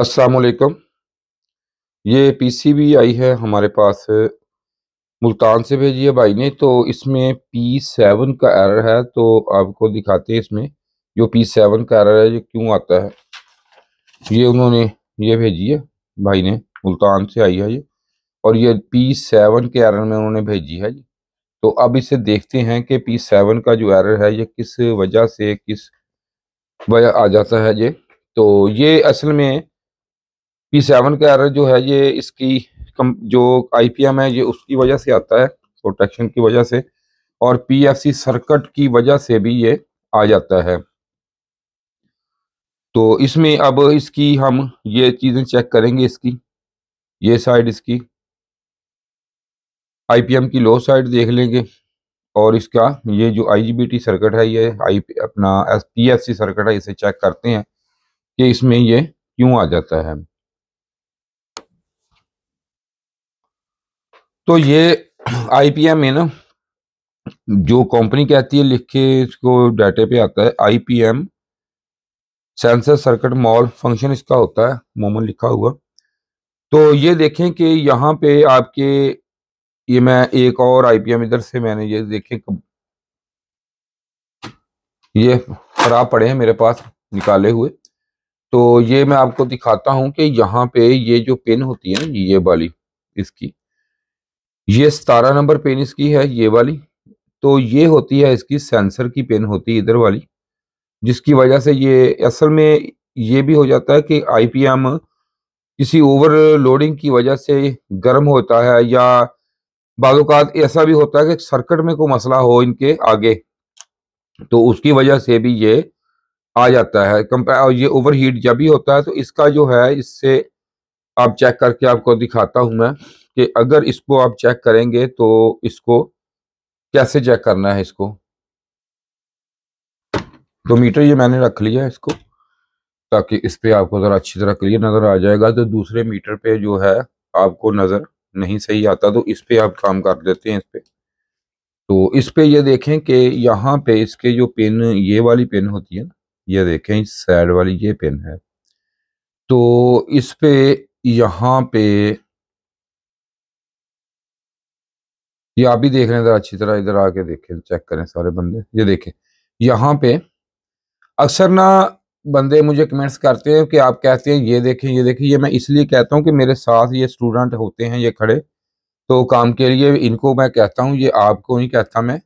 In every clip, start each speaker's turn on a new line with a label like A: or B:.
A: असलकम ये पीसीबी आई है हमारे पास मुल्तान से भेजी है भाई ने तो इसमें पी सेवन का एरर है तो आपको दिखाते हैं इसमें जो पी सेवन का एरर है जो क्यों आता है ये उन्होंने ये भेजी है भाई ने मुल्तान से आई है ये और ये पी सेवन के एरर में उन्होंने भेजी है जी तो अब इसे देखते हैं कि पी सेवन का जो एरर है ये किस वजह से किस वजह आ जाता है ये तो ये असल में पी सेवन का एरर जो है ये इसकी कम जो आईपीएम है ये उसकी वजह से आता है प्रोटेक्शन की वजह से और पीएफसी सर्किट की वजह से भी ये आ जाता है तो इसमें अब इसकी हम ये चीज़ें चेक करेंगे इसकी ये साइड इसकी आईपीएम की लो साइड देख लेंगे और इसका ये जो आईजीबीटी सर्किट है ये आई अपना सी सर्किट है इसे चेक करते हैं कि इसमें ये क्यों आ जाता है तो ये आईपीएम है ना जो कंपनी कहती है लिख के इसको डाटे पे आता है आईपीएम सेंसर सर्किट मॉल फंक्शन इसका होता है मोमन लिखा हुआ तो ये देखें कि यहाँ पे आपके ये मैं एक और आईपीएम इधर से मैंने ये देखें ये खराब पड़े हैं मेरे पास निकाले हुए तो ये मैं आपको दिखाता हूं कि यहाँ पे ये जो पिन होती है ना ये वाली इसकी ये सतारह नंबर पेन इसकी है ये वाली तो ये होती है इसकी सेंसर की पेन होती है इधर वाली जिसकी वजह से ये असल में ये भी हो जाता है कि आईपीएम किसी ओवरलोडिंग की वजह से गर्म होता है या बाज़ात ऐसा भी होता है कि सर्किट में कोई मसला हो इनके आगे तो उसकी वजह से भी ये आ जाता है कंपेयर ये ओवर हीट जब भी होता है तो इसका जो है इससे आप चेक करके आपको दिखाता हूँ मैं कि अगर इसको आप चेक करेंगे तो इसको कैसे चेक करना है इसको तो मीटर ये मैंने रख लिया इसको ताकि इस पर आपको ज़रा अच्छी तरह क्लियर नज़र आ जाएगा तो दूसरे मीटर पे जो है आपको नज़र नहीं सही आता तो इस पर आप काम कर देते हैं इस पर तो इस पर ये देखें कि यहाँ पे इसके जो पिन ये वाली पिन होती है ना ये देखें इस साइड वाली ये पिन है तो इस पर यहाँ पे ये आप भी देख रहे हैं इधर अच्छी तरह इधर आके देखें चेक करें सारे बंदे ये देखें यहाँ पे अक्सर ना बंदे मुझे कमेंट्स करते हैं कि आप कहते हैं ये देखें ये देखें ये मैं इसलिए कहता हूँ कि मेरे साथ ये स्टूडेंट होते हैं ये खड़े तो काम के लिए इनको मैं कहता हूँ ये आपको नहीं कहता मैं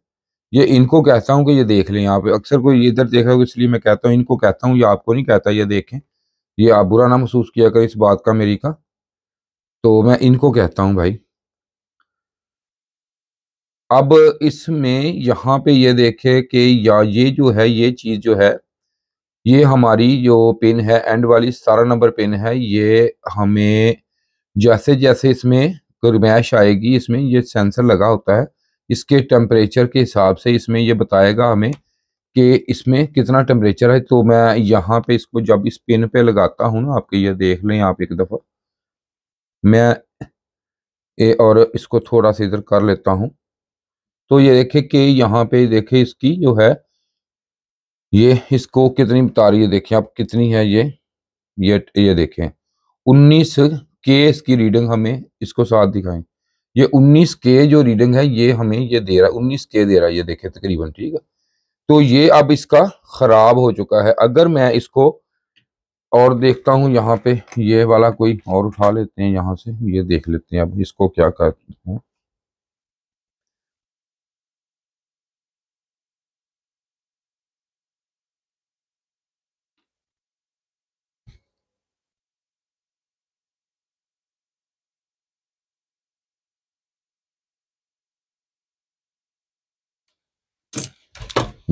A: ये इनको कहता हूँ कि ये देख लें आप अक्सर कोई इधर देख रहे हो इसलिए मैं कहता हूँ इनको कहता हूँ ये आपको नहीं कहता ये देखें ये आप बुरा ना महसूस किया करें इस बात का मेरी का तो मैं इनको कहता हूँ भाई अब इसमें यहाँ पे ये देखे कि या ये जो है ये चीज़ जो है ये हमारी जो पिन है एंड वाली सारा नंबर पिन है ये हमें जैसे जैसे इसमें गर्मैश आएगी इसमें ये सेंसर लगा होता है इसके टेम्परेचर के हिसाब से इसमें ये बताएगा हमें कि इसमें कितना टेम्परेचर है तो मैं यहाँ पे इसको जब इस पिन पे लगाता हूँ ना आपके ये देख लें आप एक दफ़ा मैं ए और इसको थोड़ा सा इधर कर लेता हूँ तो ये देखे कि यहाँ पे देखे इसकी जो है ये इसको कितनी बता रही है देखें आप कितनी है ये ये ये देखें उन्नीस के इसकी रीडिंग हमें इसको साथ दिखाएं ये उन्नीस के जो रीडिंग है ये हमें ये दे रहा है उन्नीस के दे रहा है ये देखें तकरीबन ठीक है तो ये अब इसका ख़राब हो चुका है अगर मैं इसको और देखता हूँ यहाँ पे ये वाला कोई और उठा लेते हैं यहाँ से ये देख लेते हैं अब इसको क्या करते हैं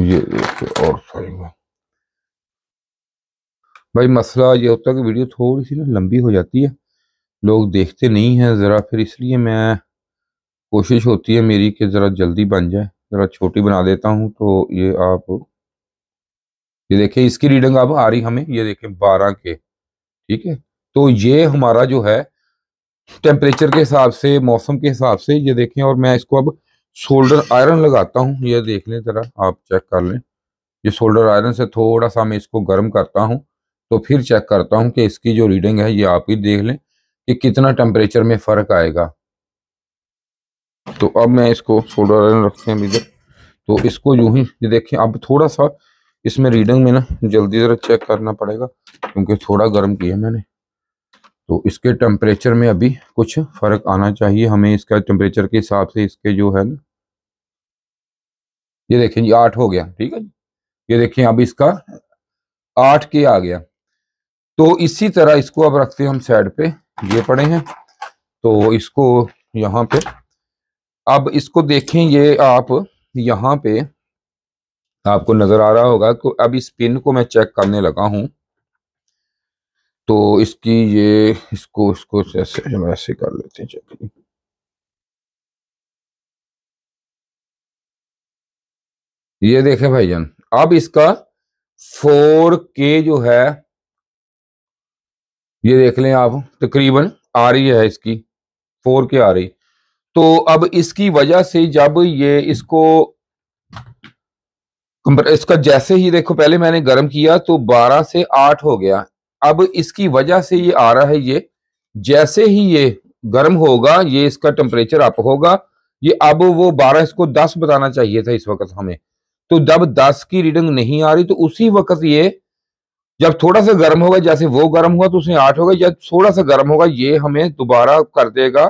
A: ये देखिए और में भाई मसला ये होता है कि वीडियो थोड़ी सी ना लंबी हो जाती है लोग देखते नहीं हैं ज़रा फिर इसलिए मैं कोशिश होती है मेरी कि ज़रा जल्दी बन जाए ज़रा छोटी बना देता हूँ तो ये आप ये देखें इसकी रीडिंग अब आ रही हमें ये देखें बारह के ठीक है तो ये हमारा जो है टेम्परेचर के हिसाब से मौसम के हिसाब से ये देखें और मैं इसको अब शोल्डर आयरन लगाता हूँ यह देख लें ज़रा आप चेक कर लें ये शोल्डर आयरन से थोड़ा सा मैं इसको गर्म करता हूँ तो फिर चेक करता हूँ कि इसकी जो रीडिंग है ये आप ही देख लें कि कितना टेम्परेचर में फ़र्क आएगा तो अब मैं इसको शोल्डर आयरन रखते हैं इधर तो इसको यूं ही ये देखें अब थोड़ा सा इसमें रीडिंग में ना जल्दी ज़रा चेक करना पड़ेगा क्योंकि थोड़ा गर्म किया मैंने तो इसके टेम्परेचर में अभी कुछ फ़र्क आना चाहिए हमें इसका टेम्परेचर के हिसाब से इसके जो है ना ये देखें जी आठ हो गया ठीक है ये देखें अब इसका आठ के आ गया तो इसी तरह इसको अब रखते हैं हम साइड पे ये पड़े हैं तो इसको यहाँ पे अब इसको देखें ये आप यहाँ पे आपको नज़र आ रहा होगा तो अब इस पिन को मैं चेक करने लगा हूं तो इसकी ये इसको इसको ऐसे हम ऐसे कर लेते हैं चलिए ये देखें भाईजान अब इसका फोर के जो है ये देख लें आप तकरीबन आ रही है इसकी फोर के आ रही तो अब इसकी वजह से जब ये इसको इसका जैसे ही देखो पहले मैंने गर्म किया तो 12 से 8 हो गया अब इसकी वजह से ये आ रहा है ये जैसे ही ये गर्म होगा ये इसका टेम्परेचर अप होगा ये अब वो बारह इसको दस बताना चाहिए था इस वक्त हमें तो जब दस की रीडिंग नहीं आ रही तो उसी वक्त ये जब थोड़ा सा गर्म होगा जैसे वो गर्म हुआ तो उसे आठ होगा जब थोड़ा सा गर्म होगा ये हमें दोबारा कर देगा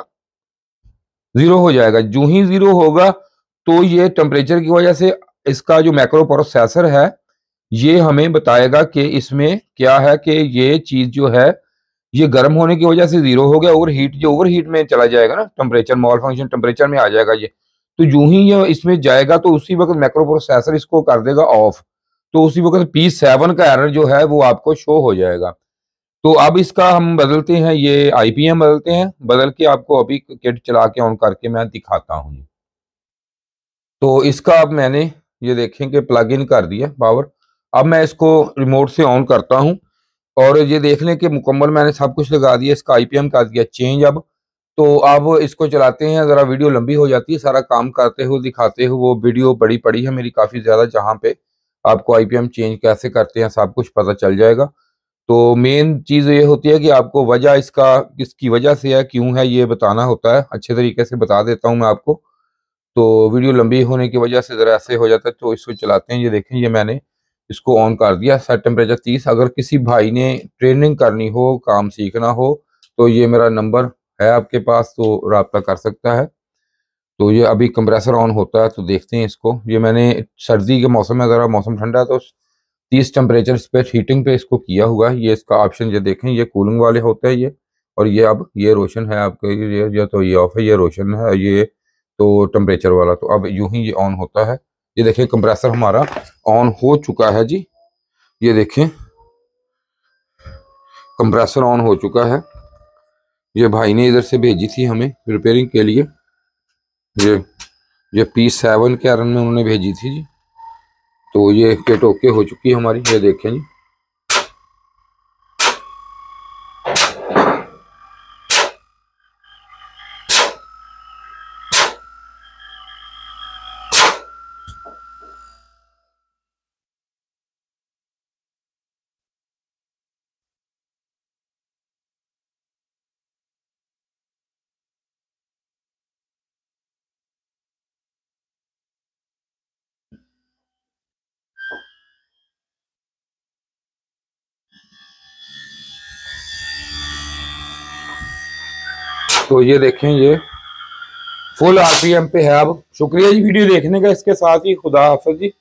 A: जीरो हो जाएगा जो ही जीरो होगा तो ये टेम्परेचर की वजह से इसका जो माइक्रो प्रोसेसर है ये हमें बताएगा कि इसमें क्या है कि ये चीज जो है ये गर्म होने की वजह से जीरो हो गया ओवर हीट जो ओवर हीट में चला जाएगा ना टेम्परेचर मॉल फंक्शन टेम्परेचर में आ जाएगा ये तो यूं ही ये इसमें जाएगा तो उसी वक्त माइक्रो प्रोसेसर इसको कर देगा ऑफ तो उसी वक्त पी सेवन का एरर जो है वो आपको शो हो जाएगा तो अब इसका हम बदलते हैं ये आई पी एम बदलते हैं बदल के आपको अभी किट चला के ऑन करके मैं दिखाता हूँ तो इसका अब मैंने ये देखें कि प्लग इन कर दिया पावर अब मैं इसको रिमोट से ऑन करता हूँ और ये देख लें कि मुकम्मल मैंने सब कुछ लगा दिया इसका आई कर दिया चेंज अब तो अब इसको चलाते हैं ज़रा वीडियो लंबी हो जाती है सारा काम करते हुए दिखाते हुए वो वीडियो बड़ी पड़ी है मेरी काफ़ी ज़्यादा जहाँ पे आपको आईपीएम चेंज कैसे करते हैं सब कुछ पता चल जाएगा तो मेन चीज़ ये होती है कि आपको वजह इसका किसकी वजह से है क्यों है ये बताना होता है अच्छे तरीके से बता देता हूँ मैं आपको तो वीडियो लंबी होने की वजह से ज़रा ऐसे हो जाता है तो इसको चलाते हैं ये देखें ये मैंने इसको ऑन कर दिया सेट टेम्परेचर तीस अगर किसी भाई ने ट्रेनिंग करनी हो काम सीखना हो तो ये मेरा नंबर है आपके पास तो रबता कर सकता है तो ये अभी कंप्रेसर ऑन होता है तो देखते हैं इसको ये मैंने सर्दी के मौसम में ज़रा मौसम ठंडा है तो तीस टेम्परेचर पे हीटिंग पे इसको किया हुआ है ये इसका ऑप्शन ये देखें ये कूलिंग वाले होते हैं ये और ये अब ये रोशन है आपके ये, ये तो ये ऑफ है ये रोशन है ये तो टेम्परेचर वाला तो अब यूं ही ये ऑन होता है ये देखिए कंप्रेसर हमारा ऑन हो चुका है जी ये देखिए कंप्रेसर ऑन हो चुका है ये भाई ने इधर से भेजी थी हमें रिपेयरिंग के लिए ये ये पी सेवन के आरन में उन्होंने भेजी थी जी तो ये केट ओके हो चुकी है हमारी ये देखें जी तो ये देखें ये फुल आरपीएम पे है अब शुक्रिया जी वीडियो देखने का इसके साथ ही खुदा हाफिज जी